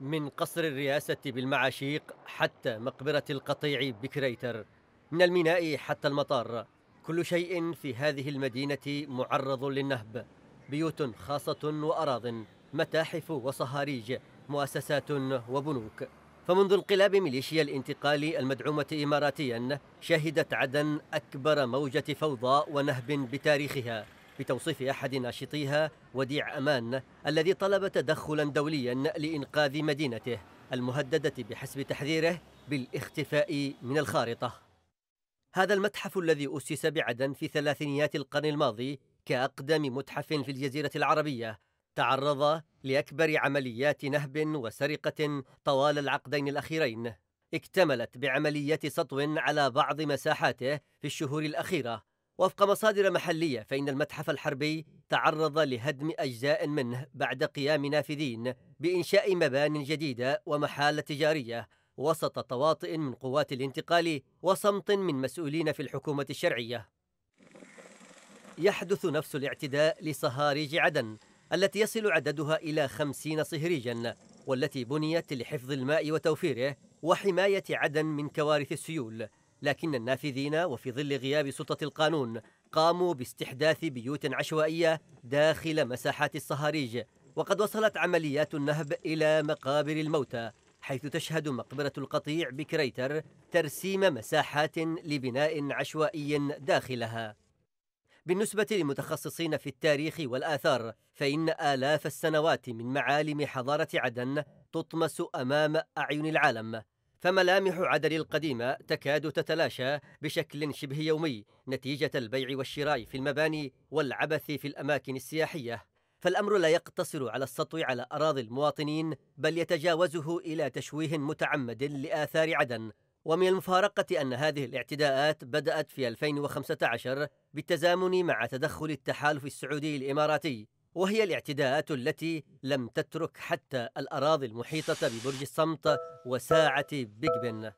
من قصر الرئاسة بالمعاشيق حتى مقبرة القطيع بكريتر من الميناء حتى المطار كل شيء في هذه المدينة معرض للنهب بيوت خاصة وأراض متاحف وصهاريج مؤسسات وبنوك فمنذ انقلاب ميليشيا الانتقال المدعومة إماراتيا شهدت عدن أكبر موجة فوضى ونهب بتاريخها بتوصيف أحد ناشطيها وديع أمان الذي طلب تدخلا دوليا لإنقاذ مدينته المهددة بحسب تحذيره بالاختفاء من الخارطة هذا المتحف الذي أسس بعدن في ثلاثينيات القرن الماضي كأقدم متحف في الجزيرة العربية تعرض لأكبر عمليات نهب وسرقة طوال العقدين الأخيرين اكتملت بعمليات سطو على بعض مساحاته في الشهور الأخيرة وفق مصادر محلية فإن المتحف الحربي تعرض لهدم أجزاء منه بعد قيام نافذين بإنشاء مبان جديدة ومحال تجارية وسط تواطئ من قوات الانتقال وصمت من مسؤولين في الحكومة الشرعية يحدث نفس الاعتداء لصهاريج عدن التي يصل عددها إلى خمسين صهريجا والتي بنيت لحفظ الماء وتوفيره وحماية عدن من كوارث السيول لكن النافذين وفي ظل غياب سلطة القانون قاموا باستحداث بيوت عشوائية داخل مساحات الصهاريج وقد وصلت عمليات النهب إلى مقابر الموتى حيث تشهد مقبرة القطيع بكريتر ترسيم مساحات لبناء عشوائي داخلها بالنسبة لمتخصصين في التاريخ والآثار فإن آلاف السنوات من معالم حضارة عدن تطمس أمام أعين العالم فملامح عدن القديمة تكاد تتلاشى بشكل شبه يومي نتيجة البيع والشراء في المباني والعبث في الأماكن السياحية فالأمر لا يقتصر على السطو على أراضي المواطنين بل يتجاوزه إلى تشويه متعمد لآثار عدن ومن المفارقة أن هذه الاعتداءات بدأت في 2015 بالتزامن مع تدخل التحالف السعودي الإماراتي وهي الاعتداءات التي لم تترك حتى الأراضي المحيطة ببرج الصمت وساعة بيج بن